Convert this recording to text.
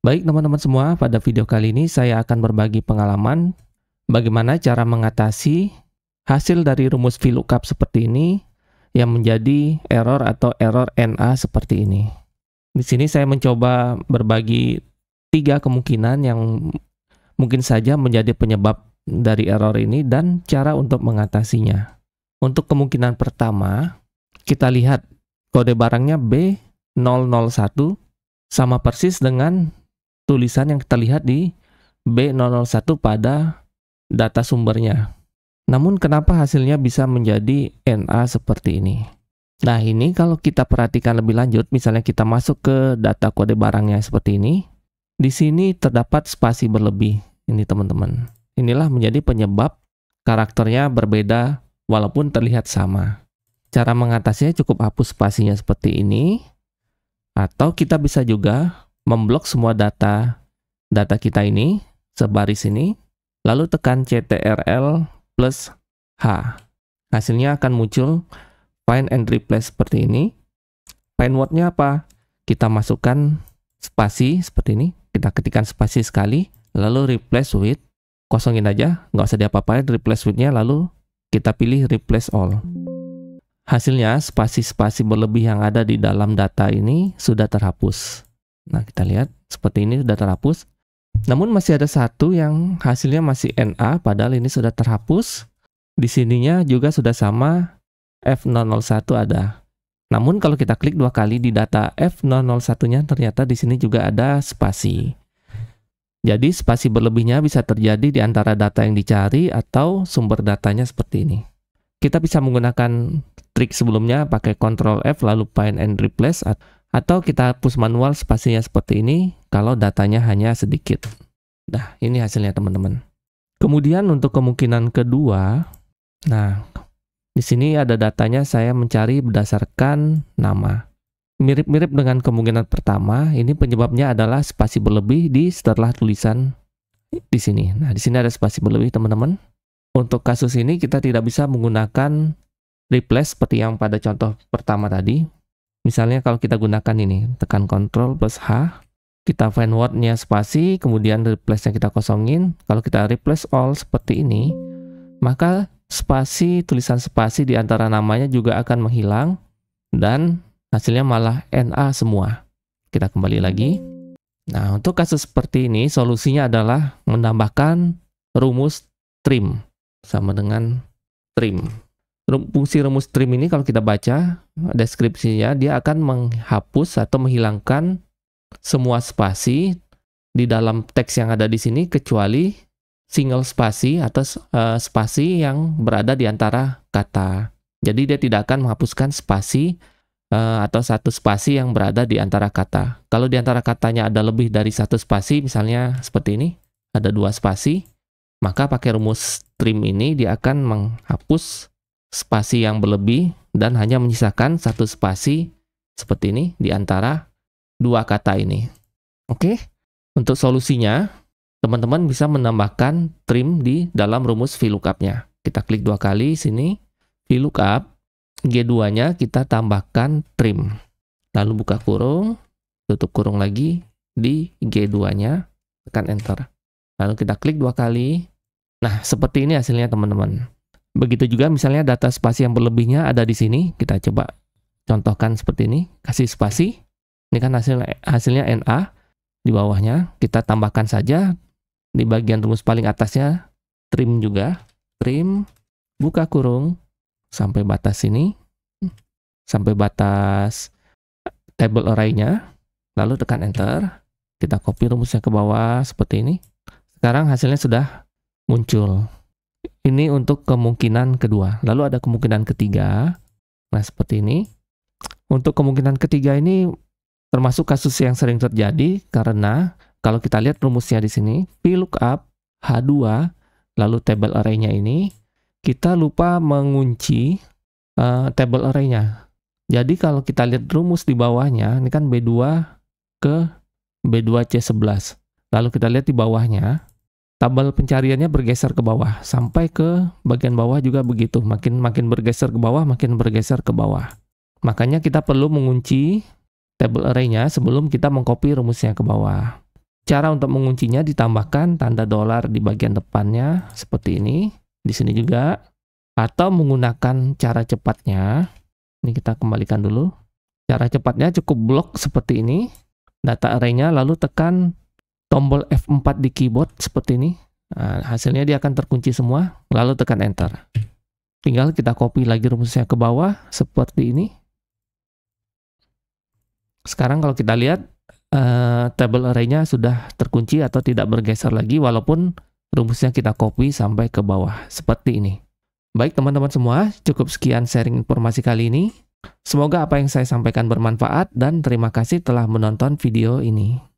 Baik teman-teman semua, pada video kali ini saya akan berbagi pengalaman bagaimana cara mengatasi hasil dari rumus VLOOKUP seperti ini yang menjadi error atau error NA seperti ini. Di sini saya mencoba berbagi tiga kemungkinan yang mungkin saja menjadi penyebab dari error ini dan cara untuk mengatasinya. Untuk kemungkinan pertama, kita lihat kode barangnya B001 sama persis dengan tulisan yang kita lihat di B001 pada data sumbernya. Namun kenapa hasilnya bisa menjadi NA seperti ini? Nah ini kalau kita perhatikan lebih lanjut, misalnya kita masuk ke data kode barangnya seperti ini, di sini terdapat spasi berlebih. Ini teman-teman. Inilah menjadi penyebab karakternya berbeda walaupun terlihat sama. Cara mengatasinya cukup hapus spasinya seperti ini, atau kita bisa juga memblok semua data data kita ini sebaris ini, lalu tekan CTRL plus H. Hasilnya akan muncul find and replace seperti ini. Find word-nya apa? Kita masukkan spasi seperti ini, kita ketikkan spasi sekali, lalu replace with, kosongin aja, nggak usah diapa-apain, replace with-nya, lalu kita pilih replace all. Hasilnya, spasi-spasi berlebih yang ada di dalam data ini sudah terhapus. Nah, kita lihat seperti ini sudah terhapus. Namun masih ada satu yang hasilnya masih NA padahal ini sudah terhapus. Di sininya juga sudah sama F001 ada. Namun kalau kita klik dua kali di data F001-nya ternyata di sini juga ada spasi. Jadi spasi berlebihnya bisa terjadi di antara data yang dicari atau sumber datanya seperti ini. Kita bisa menggunakan trik sebelumnya pakai Ctrl F lalu find and replace atau kita hapus manual spasinya seperti ini kalau datanya hanya sedikit. Nah, ini hasilnya teman-teman. Kemudian untuk kemungkinan kedua, nah di sini ada datanya saya mencari berdasarkan nama. Mirip-mirip dengan kemungkinan pertama, ini penyebabnya adalah spasi berlebih di setelah tulisan di sini. Nah, di sini ada spasi berlebih, teman-teman. Untuk kasus ini kita tidak bisa menggunakan replace seperti yang pada contoh pertama tadi, Misalnya kalau kita gunakan ini, tekan Ctrl plus H, kita find word spasi, kemudian replace-nya kita kosongin. Kalau kita replace all seperti ini, maka spasi, tulisan spasi di antara namanya juga akan menghilang, dan hasilnya malah NA semua. Kita kembali lagi. Nah, untuk kasus seperti ini, solusinya adalah menambahkan rumus trim sama dengan trim fungsi rumus trim ini kalau kita baca deskripsinya dia akan menghapus atau menghilangkan semua spasi di dalam teks yang ada di sini kecuali single spasi atau uh, spasi yang berada di antara kata. Jadi dia tidak akan menghapuskan spasi uh, atau satu spasi yang berada di antara kata. Kalau di antara katanya ada lebih dari satu spasi, misalnya seperti ini, ada dua spasi, maka pakai rumus trim ini dia akan menghapus spasi yang berlebih dan hanya menyisakan satu spasi seperti ini di antara dua kata ini. Oke, untuk solusinya, teman-teman bisa menambahkan trim di dalam rumus VLOOKUP-nya. Kita klik dua kali sini, VLOOKUP, G2-nya kita tambahkan trim. Lalu buka kurung, tutup kurung lagi di G2-nya, tekan Enter. Lalu kita klik dua kali. Nah, seperti ini hasilnya teman-teman. Begitu juga misalnya data spasi yang berlebihnya ada di sini. Kita coba contohkan seperti ini. Kasih spasi. Ini kan hasil, hasilnya NA. Di bawahnya kita tambahkan saja. Di bagian rumus paling atasnya trim juga. Trim, buka kurung, sampai batas sini. Sampai batas table array-nya. Lalu tekan Enter. Kita copy rumusnya ke bawah seperti ini. Sekarang hasilnya sudah muncul. Ini untuk kemungkinan kedua. Lalu ada kemungkinan ketiga. Nah, seperti ini. Untuk kemungkinan ketiga ini termasuk kasus yang sering terjadi karena kalau kita lihat rumusnya di sini, VLOOKUP H2 lalu table array-nya ini kita lupa mengunci uh, table array-nya. Jadi kalau kita lihat rumus di bawahnya, ini kan B2 ke B2C11. Lalu kita lihat di bawahnya, tabel pencariannya bergeser ke bawah sampai ke bagian bawah juga begitu makin makin bergeser ke bawah makin bergeser ke bawah makanya kita perlu mengunci table arraynya sebelum kita mengcopy rumusnya ke bawah cara untuk menguncinya ditambahkan tanda dolar di bagian depannya seperti ini di sini juga atau menggunakan cara cepatnya ini kita kembalikan dulu cara cepatnya cukup blok seperti ini data arraynya lalu tekan tombol F4 di keyboard seperti ini. Nah, hasilnya dia akan terkunci semua, lalu tekan enter. Tinggal kita copy lagi rumusnya ke bawah seperti ini. Sekarang kalau kita lihat uh, table arraynya sudah terkunci atau tidak bergeser lagi walaupun rumusnya kita copy sampai ke bawah seperti ini. Baik teman-teman semua, cukup sekian sharing informasi kali ini. Semoga apa yang saya sampaikan bermanfaat dan terima kasih telah menonton video ini.